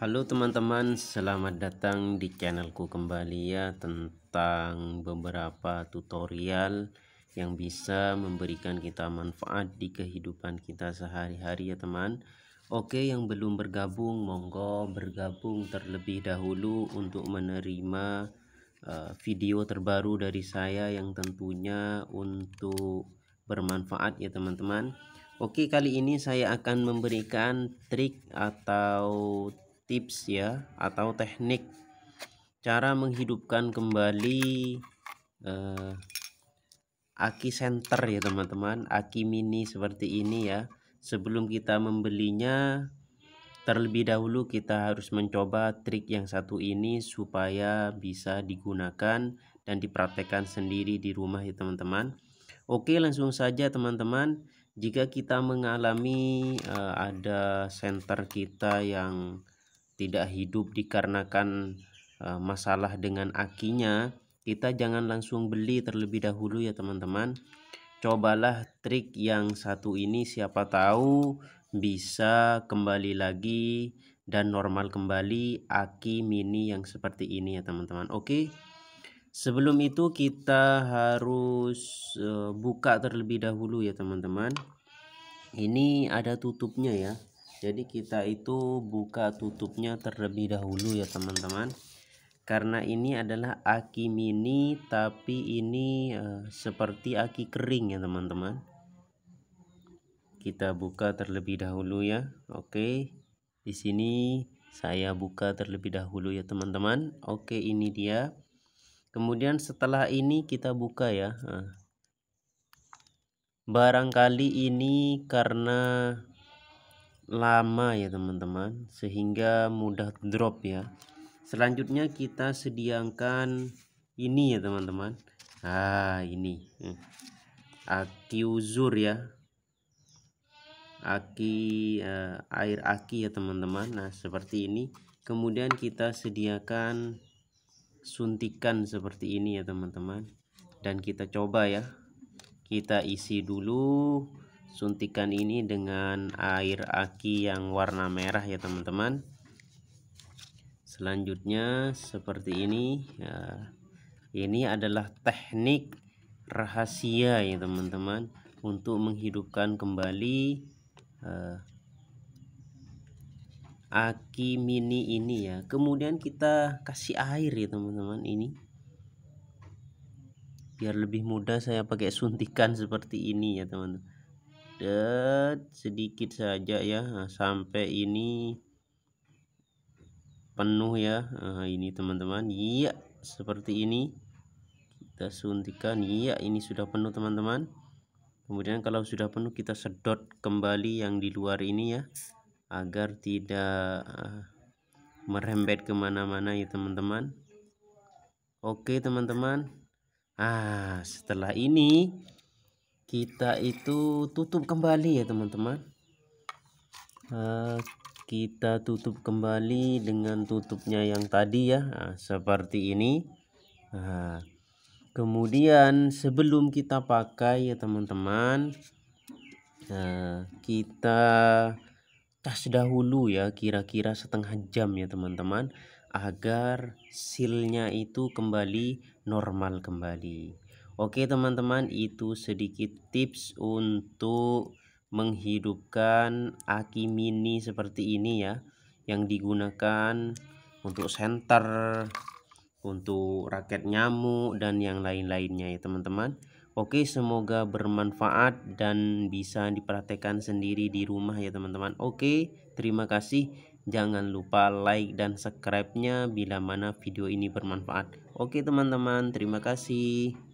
Halo teman-teman, selamat datang di channelku kembali ya tentang beberapa tutorial yang bisa memberikan kita manfaat di kehidupan kita sehari-hari ya teman. Oke, yang belum bergabung monggo bergabung terlebih dahulu untuk menerima uh, video terbaru dari saya yang tentunya untuk bermanfaat ya teman-teman. Oke, kali ini saya akan memberikan trik atau tips ya atau teknik cara menghidupkan kembali uh, aki center ya teman-teman aki mini seperti ini ya sebelum kita membelinya terlebih dahulu kita harus mencoba trik yang satu ini supaya bisa digunakan dan dipraktekkan sendiri di rumah ya teman-teman oke langsung saja teman-teman jika kita mengalami uh, ada center kita yang tidak hidup dikarenakan eh, masalah dengan akinya, kita jangan langsung beli terlebih dahulu ya teman-teman. Cobalah trik yang satu ini siapa tahu bisa kembali lagi dan normal kembali aki mini yang seperti ini ya teman-teman. Oke. Sebelum itu kita harus eh, buka terlebih dahulu ya teman-teman. Ini ada tutupnya ya jadi kita itu buka tutupnya terlebih dahulu ya teman-teman karena ini adalah aki mini tapi ini uh, seperti aki kering ya teman-teman kita buka terlebih dahulu ya oke di sini saya buka terlebih dahulu ya teman-teman oke ini dia kemudian setelah ini kita buka ya eh, barangkali ini karena lama ya teman-teman sehingga mudah drop ya selanjutnya kita sediakan ini ya teman-teman ah ini hmm. aki uzur ya aki uh, air aki ya teman-teman nah seperti ini kemudian kita sediakan suntikan seperti ini ya teman-teman dan kita coba ya kita isi dulu suntikan ini dengan air aki yang warna merah ya teman-teman selanjutnya seperti ini ya. ini adalah teknik rahasia ya teman-teman untuk menghidupkan kembali e, aki mini ini ya kemudian kita kasih air ya teman-teman ini biar lebih mudah saya pakai suntikan seperti ini ya teman-teman padat sedikit saja ya nah, sampai ini penuh ya nah, ini teman-teman iya seperti ini kita suntikan iya ini sudah penuh teman-teman kemudian kalau sudah penuh kita sedot kembali yang di luar ini ya agar tidak ah, merembet kemana-mana ya teman-teman oke teman-teman ah setelah ini kita itu tutup kembali ya teman-teman uh, kita tutup kembali dengan tutupnya yang tadi ya nah, seperti ini nah, kemudian sebelum kita pakai ya teman-teman uh, kita tas dahulu ya kira-kira setengah jam ya teman-teman agar silnya itu kembali normal kembali Oke teman-teman itu sedikit tips untuk menghidupkan aki mini seperti ini ya yang digunakan untuk senter untuk raket nyamuk dan yang lain-lainnya ya teman-teman Oke semoga bermanfaat dan bisa diperhatikan sendiri di rumah ya teman-teman Oke terima kasih Jangan lupa like dan subscribe-nya bila mana video ini bermanfaat. Oke teman-teman, terima kasih.